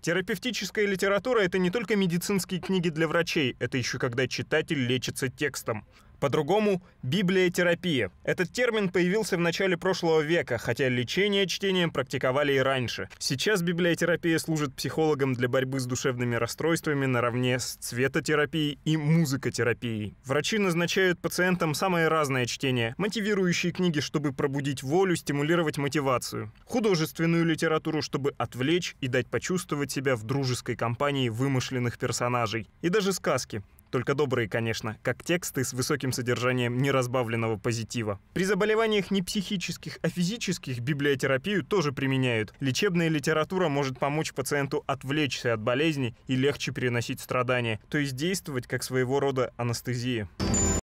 Терапевтическая литература — это не только медицинские книги для врачей, это еще когда читатель лечится текстом. По-другому – библиотерапия. Этот термин появился в начале прошлого века, хотя лечение чтением практиковали и раньше. Сейчас библиотерапия служит психологам для борьбы с душевными расстройствами наравне с цветотерапией и музыкотерапией. Врачи назначают пациентам самое разное чтение, мотивирующие книги, чтобы пробудить волю, стимулировать мотивацию, художественную литературу, чтобы отвлечь и дать почувствовать себя в дружеской компании вымышленных персонажей, и даже сказки – только добрые, конечно, как тексты с высоким содержанием неразбавленного позитива. При заболеваниях не психических, а физических библиотерапию тоже применяют. Лечебная литература может помочь пациенту отвлечься от болезни и легче переносить страдания, то есть действовать как своего рода анестезия.